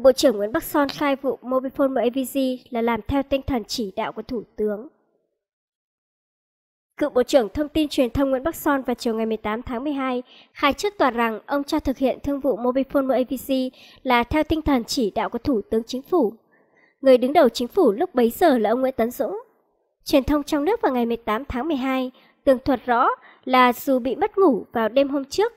cựu Bộ trưởng Nguyễn Bắc Son khai vụ Mobifone MAVG là làm theo tinh thần chỉ đạo của Thủ tướng. Cựu Bộ trưởng Thông tin Truyền thông Nguyễn Bắc Son vào chiều ngày 18 tháng 12 khai trước tòa rằng ông cho thực hiện thương vụ Mobifone MAVG là theo tinh thần chỉ đạo của Thủ tướng Chính phủ. Người đứng đầu chính phủ lúc bấy giờ là ông Nguyễn Tấn Dũng. Truyền thông trong nước vào ngày 18 tháng 12 tường thuật rõ là dù bị mất ngủ vào đêm hôm trước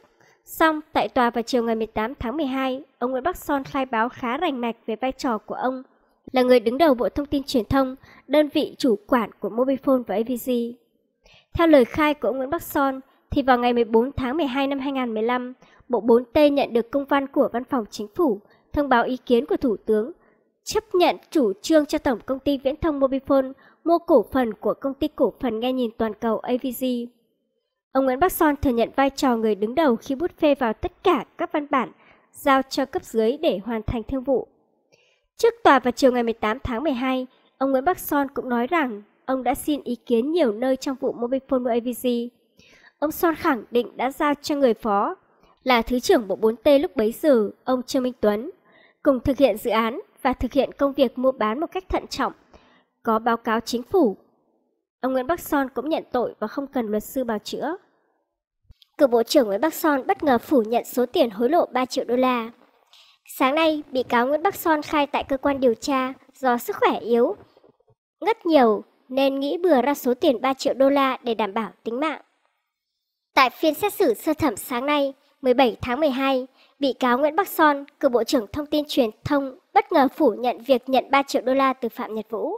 Song, tại tòa vào chiều ngày 18 tháng 12, ông Nguyễn Bắc Son khai báo khá rành mạch về vai trò của ông là người đứng đầu Bộ Thông tin Truyền thông, đơn vị chủ quản của Mobifone và AVG. Theo lời khai của ông Nguyễn Bắc Son, thì vào ngày 14 tháng 12 năm 2015, Bộ 4T nhận được công văn của Văn phòng Chính phủ thông báo ý kiến của Thủ tướng chấp nhận chủ trương cho Tổng Công ty Viễn thông Mobifone mua cổ phần của Công ty Cổ phần Nghe nhìn Toàn cầu AVG. Ông Nguyễn Bắc Son thừa nhận vai trò người đứng đầu khi bút phê vào tất cả các văn bản giao cho cấp dưới để hoàn thành thương vụ. Trước tòa vào chiều ngày 18 tháng 12, ông Nguyễn Bắc Son cũng nói rằng ông đã xin ý kiến nhiều nơi trong vụ Mobifone AVG. Ông Son khẳng định đã giao cho người phó là Thứ trưởng Bộ 4T lúc bấy giờ, ông Trương Minh Tuấn, cùng thực hiện dự án và thực hiện công việc mua bán một cách thận trọng, có báo cáo chính phủ. Ông Nguyễn Bắc Son cũng nhận tội và không cần luật sư bào chữa. Cựu Bộ trưởng Nguyễn Bắc Son bất ngờ phủ nhận số tiền hối lộ 3 triệu đô la. Sáng nay, bị cáo Nguyễn Bắc Son khai tại cơ quan điều tra do sức khỏe yếu, ngất nhiều nên nghĩ bừa ra số tiền 3 triệu đô la để đảm bảo tính mạng. Tại phiên xét xử sơ thẩm sáng nay, 17 tháng 12, bị cáo Nguyễn Bắc Son, cựu Bộ trưởng Thông tin Truyền thông bất ngờ phủ nhận việc nhận 3 triệu đô la từ Phạm Nhật Vũ.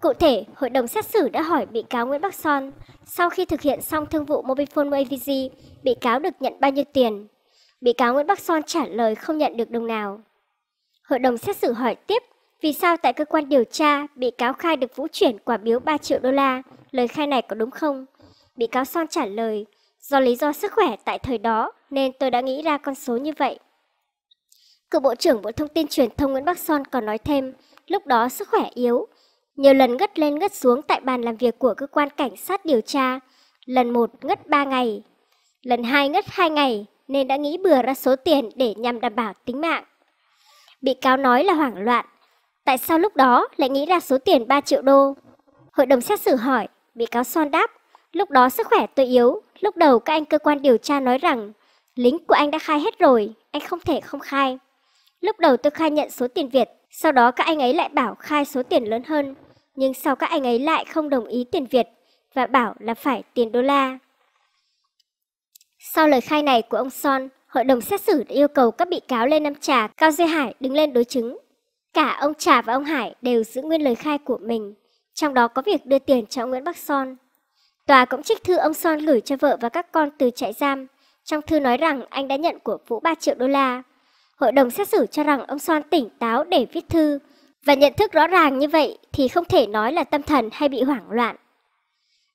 Cụ thể, hội đồng xét xử đã hỏi bị cáo Nguyễn Bắc Son, sau khi thực hiện xong thương vụ Mobifone AVG, bị cáo được nhận bao nhiêu tiền? Bị cáo Nguyễn Bắc Son trả lời không nhận được đồng nào. Hội đồng xét xử hỏi tiếp, vì sao tại cơ quan điều tra, bị cáo khai được vũ chuyển quả biếu 3 triệu đô la, lời khai này có đúng không? Bị cáo Son trả lời, do lý do sức khỏe tại thời đó nên tôi đã nghĩ ra con số như vậy. Cựu Bộ trưởng Bộ Thông tin Truyền thông Nguyễn Bắc Son còn nói thêm, lúc đó sức khỏe yếu, nhiều lần ngất lên ngất xuống tại bàn làm việc của cơ quan cảnh sát điều tra. Lần một ngất 3 ngày, lần hai ngất 2 ngày nên đã nghĩ bừa ra số tiền để nhằm đảm bảo tính mạng. Bị cáo nói là hoảng loạn, tại sao lúc đó lại nghĩ ra số tiền 3 triệu đô? Hội đồng xét xử hỏi, bị cáo Son đáp, lúc đó sức khỏe tôi yếu, lúc đầu các anh cơ quan điều tra nói rằng lính của anh đã khai hết rồi, anh không thể không khai. Lúc đầu tôi khai nhận số tiền Việt, sau đó các anh ấy lại bảo khai số tiền lớn hơn nhưng sau các anh ấy lại không đồng ý tiền Việt và bảo là phải tiền đô la. Sau lời khai này của ông Son, hội đồng xét xử đã yêu cầu các bị cáo Lê Nam Trà, Cao Duy Hải đứng lên đối chứng. Cả ông Trà và ông Hải đều giữ nguyên lời khai của mình, trong đó có việc đưa tiền cho ông Nguyễn Bắc Son. Tòa cũng trích thư ông Son gửi cho vợ và các con từ trại giam. Trong thư nói rằng anh đã nhận của Vũ 3 triệu đô la. Hội đồng xét xử cho rằng ông Son tỉnh táo để viết thư, và nhận thức rõ ràng như vậy thì không thể nói là tâm thần hay bị hoảng loạn.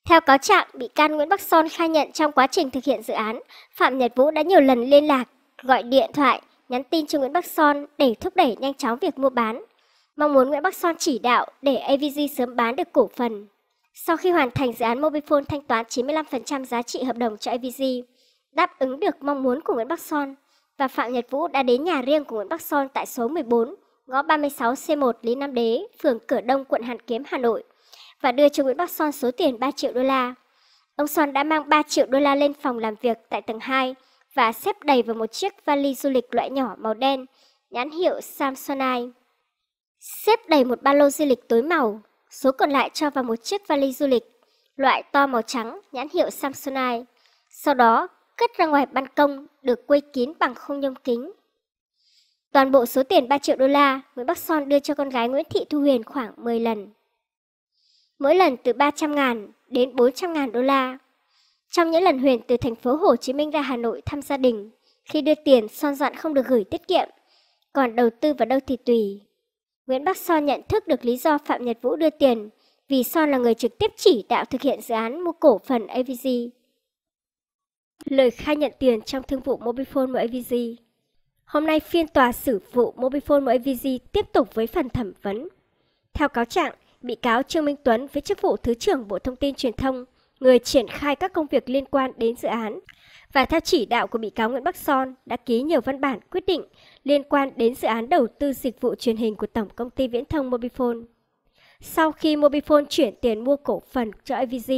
Theo cáo trạng, bị can Nguyễn Bắc Son khai nhận trong quá trình thực hiện dự án, Phạm Nhật Vũ đã nhiều lần liên lạc, gọi điện thoại, nhắn tin cho Nguyễn Bắc Son để thúc đẩy nhanh chóng việc mua bán, mong muốn Nguyễn Bắc Son chỉ đạo để AVG sớm bán được cổ phần. Sau khi hoàn thành dự án Mobifone thanh toán 95% giá trị hợp đồng cho AVG, đáp ứng được mong muốn của Nguyễn Bắc Son và Phạm Nhật Vũ đã đến nhà riêng của Nguyễn Bắc Son tại số 14 ngõ 36C1 Lý Nam Đế, phường Cửa Đông, quận Hàn Kiếm, Hà Nội và đưa cho Nguyễn Bắc Son số tiền 3 triệu đô la. Ông Son đã mang 3 triệu đô la lên phòng làm việc tại tầng 2 và xếp đầy vào một chiếc vali du lịch loại nhỏ màu đen, nhãn hiệu Samsonite. Xếp đầy một ba lô du lịch tối màu, số còn lại cho vào một chiếc vali du lịch, loại to màu trắng, nhãn hiệu Samsonite. Sau đó, cất ra ngoài ban công, được quây kín bằng khung nhôm kính. Toàn bộ số tiền 3 triệu đô la, Nguyễn Bắc Son đưa cho con gái Nguyễn Thị Thu Huyền khoảng 10 lần. Mỗi lần từ 300 ngàn đến 400 ngàn đô la. Trong những lần Huyền từ thành phố Hồ Chí Minh ra Hà Nội thăm gia đình, khi đưa tiền Son dặn không được gửi tiết kiệm, còn đầu tư vào đâu thì tùy. Nguyễn Bắc Son nhận thức được lý do Phạm Nhật Vũ đưa tiền vì Son là người trực tiếp chỉ đạo thực hiện dự án mua cổ phần AVG. Lời khai nhận tiền trong thương vụ Mobifone và AVG Hôm nay phiên tòa xử vụ Mobifone Moevizi tiếp tục với phần thẩm vấn. Theo cáo trạng, bị cáo Trương Minh Tuấn với chức vụ Thứ trưởng Bộ Thông tin Truyền thông, người triển khai các công việc liên quan đến dự án và theo chỉ đạo của bị cáo Nguyễn Bắc Son đã ký nhiều văn bản quyết định liên quan đến dự án đầu tư dịch vụ truyền hình của Tổng Công ty Viễn thông Mobifone. Sau khi Mobifone chuyển tiền mua cổ phần cho AVG,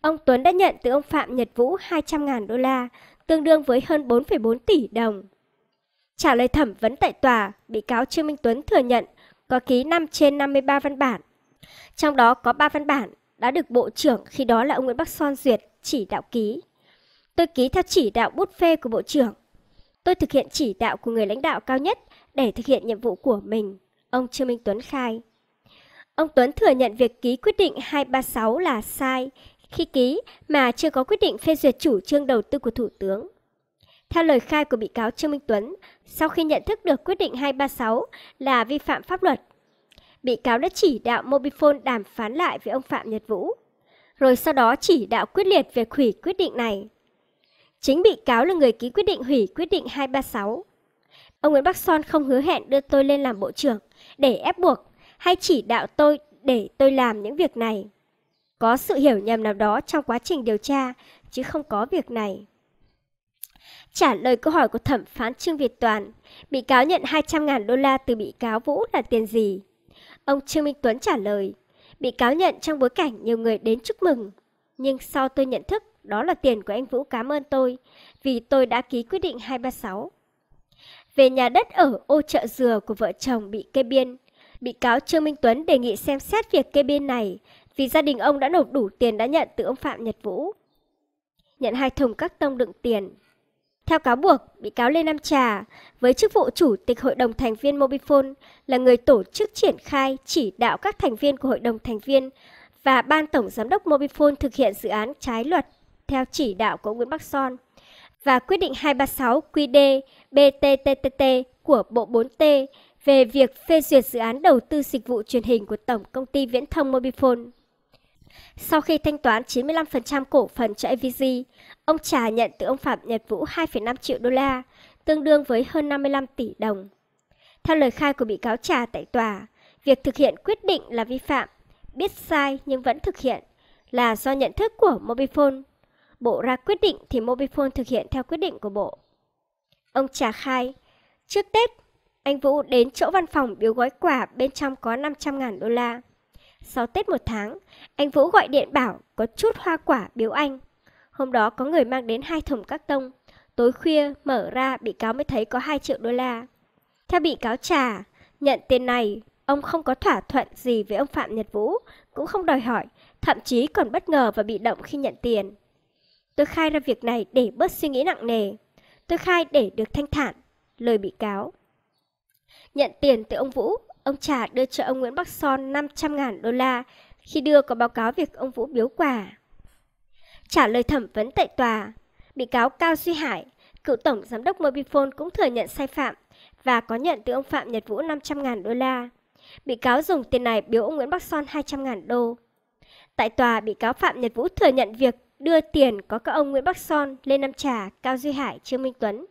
ông Tuấn đã nhận từ ông Phạm Nhật Vũ 200.000 đô la, tương đương với hơn 4,4 tỷ đồng. Trả lời thẩm vấn tại tòa, bị cáo Trương Minh Tuấn thừa nhận có ký 5 trên 53 văn bản. Trong đó có 3 văn bản đã được Bộ trưởng khi đó là ông Nguyễn Bắc Son duyệt chỉ đạo ký. Tôi ký theo chỉ đạo bút phê của Bộ trưởng. Tôi thực hiện chỉ đạo của người lãnh đạo cao nhất để thực hiện nhiệm vụ của mình, ông Trương Minh Tuấn khai. Ông Tuấn thừa nhận việc ký quyết định 236 là sai khi ký mà chưa có quyết định phê duyệt chủ trương đầu tư của Thủ tướng. Theo lời khai của bị cáo Trương Minh Tuấn, sau khi nhận thức được quyết định 236 là vi phạm pháp luật, bị cáo đã chỉ đạo Mobifone đàm phán lại với ông Phạm Nhật Vũ, rồi sau đó chỉ đạo quyết liệt về hủy quyết định này. Chính bị cáo là người ký quyết định hủy quyết định 236. Ông Nguyễn Bắc Son không hứa hẹn đưa tôi lên làm bộ trưởng để ép buộc hay chỉ đạo tôi để tôi làm những việc này. Có sự hiểu nhầm nào đó trong quá trình điều tra, chứ không có việc này. Trả lời câu hỏi của thẩm phán Trương Việt Toàn, bị cáo nhận 200.000 đô la từ bị cáo Vũ là tiền gì? Ông Trương Minh Tuấn trả lời, bị cáo nhận trong bối cảnh nhiều người đến chúc mừng. Nhưng sau tôi nhận thức, đó là tiền của anh Vũ cảm ơn tôi, vì tôi đã ký quyết định 236. Về nhà đất ở ô chợ dừa của vợ chồng bị kê biên, bị cáo Trương Minh Tuấn đề nghị xem xét việc kê biên này vì gia đình ông đã nộp đủ tiền đã nhận từ ông Phạm Nhật Vũ. Nhận hai thùng các tông đựng tiền theo cáo buộc, bị cáo Lê Nam Trà với chức vụ chủ tịch hội đồng thành viên Mobifone là người tổ chức triển khai chỉ đạo các thành viên của hội đồng thành viên và ban tổng giám đốc Mobifone thực hiện dự án trái luật theo chỉ đạo của Nguyễn Bắc Son và quyết định 236 QD BTTTT của Bộ 4T về việc phê duyệt dự án đầu tư dịch vụ truyền hình của Tổng Công ty Viễn thông Mobifone. Sau khi thanh toán 95% cổ phần cho AVG, ông Trà nhận từ ông Phạm Nhật Vũ 2,5 triệu đô la, tương đương với hơn 55 tỷ đồng. Theo lời khai của bị cáo Trà tại tòa, việc thực hiện quyết định là vi phạm, biết sai nhưng vẫn thực hiện là do nhận thức của Mobifone. Bộ ra quyết định thì Mobifone thực hiện theo quyết định của bộ. Ông Trà khai, trước Tết, anh Vũ đến chỗ văn phòng biếu gói quà bên trong có 500.000 đô la. Sau Tết một tháng, anh Vũ gọi điện bảo có chút hoa quả biếu anh. Hôm đó có người mang đến hai thùng các tông. Tối khuya mở ra bị cáo mới thấy có 2 triệu đô la. Theo bị cáo trà nhận tiền này, ông không có thỏa thuận gì với ông Phạm Nhật Vũ, cũng không đòi hỏi, thậm chí còn bất ngờ và bị động khi nhận tiền. Tôi khai ra việc này để bớt suy nghĩ nặng nề. Tôi khai để được thanh thản, lời bị cáo. Nhận tiền từ ông Vũ, Ông Trả đưa cho ông Nguyễn Bắc Son 500.000 đô la khi đưa có báo cáo việc ông Vũ biếu quà. Trả lời thẩm vấn tại tòa, bị cáo Cao Duy Hải, cựu tổng giám đốc Mobifone cũng thừa nhận sai phạm và có nhận từ ông Phạm Nhật Vũ 500.000 đô la. Bị cáo dùng tiền này biếu ông Nguyễn Bắc Son 200.000 đô. Tại tòa, bị cáo Phạm Nhật Vũ thừa nhận việc đưa tiền có các ông Nguyễn Bắc Son, Lê Nam Trà, Cao Duy Hải, Trương Minh Tuấn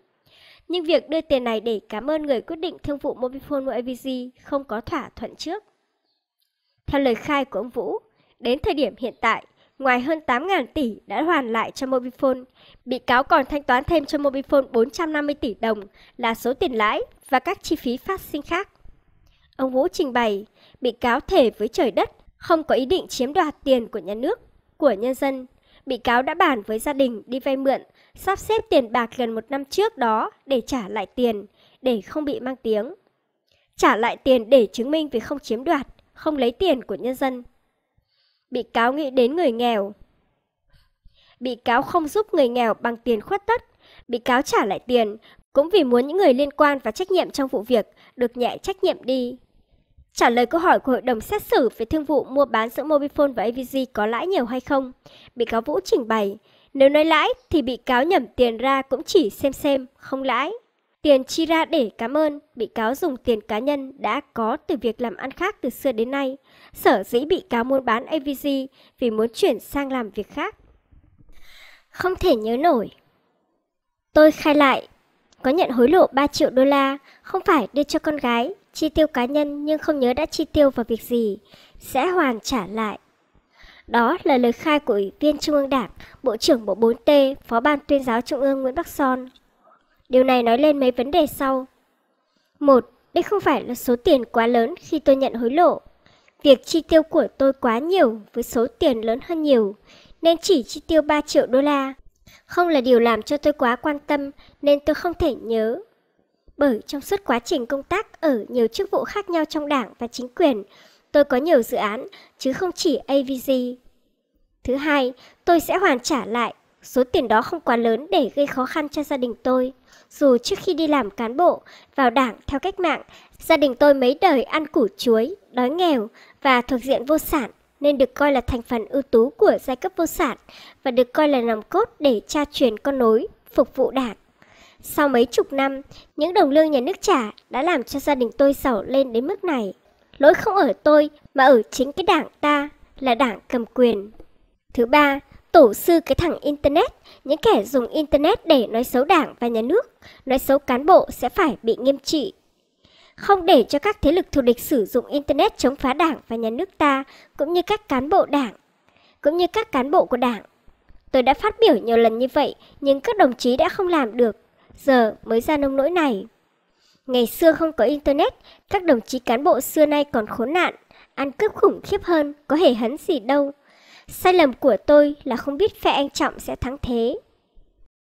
nhưng việc đưa tiền này để cảm ơn người quyết định thương vụ Mobifone mua AVG không có thỏa thuận trước. Theo lời khai của ông Vũ, đến thời điểm hiện tại, ngoài hơn 8.000 tỷ đã hoàn lại cho Mobifone, bị cáo còn thanh toán thêm cho Mobifone 450 tỷ đồng là số tiền lãi và các chi phí phát sinh khác. Ông Vũ trình bày, bị cáo thể với trời đất, không có ý định chiếm đoạt tiền của nhà nước, của nhân dân, bị cáo đã bàn với gia đình đi vay mượn, sắp xếp tiền bạc gần một năm trước đó để trả lại tiền, để không bị mang tiếng. Trả lại tiền để chứng minh việc không chiếm đoạt, không lấy tiền của nhân dân. Bị cáo nghĩ đến người nghèo. Bị cáo không giúp người nghèo bằng tiền khuất tất. Bị cáo trả lại tiền cũng vì muốn những người liên quan và trách nhiệm trong vụ việc được nhẹ trách nhiệm đi. Trả lời câu hỏi của hội đồng xét xử về thương vụ mua bán giữa Mobifone và AVG có lãi nhiều hay không, bị cáo Vũ trình bày, nếu nói lãi thì bị cáo nhẩm tiền ra cũng chỉ xem xem, không lãi. Tiền chi ra để cảm ơn, bị cáo dùng tiền cá nhân đã có từ việc làm ăn khác từ xưa đến nay. Sở dĩ bị cáo muốn bán AVG vì muốn chuyển sang làm việc khác. Không thể nhớ nổi. Tôi khai lại, có nhận hối lộ 3 triệu đô la, không phải đưa cho con gái, chi tiêu cá nhân nhưng không nhớ đã chi tiêu vào việc gì, sẽ hoàn trả lại. Đó là lời khai của Ủy viên Trung ương Đảng, Bộ trưởng Bộ 4T, Phó ban tuyên giáo Trung ương Nguyễn Bắc Son. Điều này nói lên mấy vấn đề sau. một Đây không phải là số tiền quá lớn khi tôi nhận hối lộ. Việc chi tiêu của tôi quá nhiều với số tiền lớn hơn nhiều, nên chỉ chi tiêu 3 triệu đô la. Không là điều làm cho tôi quá quan tâm nên tôi không thể nhớ bởi trong suốt quá trình công tác ở nhiều chức vụ khác nhau trong đảng và chính quyền, tôi có nhiều dự án, chứ không chỉ AVG. Thứ hai, tôi sẽ hoàn trả lại. Số tiền đó không quá lớn để gây khó khăn cho gia đình tôi. Dù trước khi đi làm cán bộ, vào đảng theo cách mạng, gia đình tôi mấy đời ăn củ chuối, đói nghèo và thuộc diện vô sản nên được coi là thành phần ưu tú của giai cấp vô sản và được coi là nòng cốt để tra truyền con nối, phục vụ đảng. Sau mấy chục năm, những đồng lương nhà nước trả đã làm cho gia đình tôi giàu lên đến mức này. Lỗi không ở tôi mà ở chính cái đảng ta là đảng cầm quyền. Thứ ba, tổ sư cái thằng Internet, những kẻ dùng Internet để nói xấu đảng và nhà nước, nói xấu cán bộ sẽ phải bị nghiêm trị. Không để cho các thế lực thù địch sử dụng Internet chống phá đảng và nhà nước ta, cũng như các cán bộ đảng, cũng như các cán bộ của đảng. Tôi đã phát biểu nhiều lần như vậy, nhưng các đồng chí đã không làm được giờ mới ra nông nỗi này. Ngày xưa không có internet, các đồng chí cán bộ xưa nay còn khốn nạn, ăn cướp khủng khiếp hơn, có hề hấn gì đâu. Sai lầm của tôi là không biết phe anh Trọng sẽ thắng thế.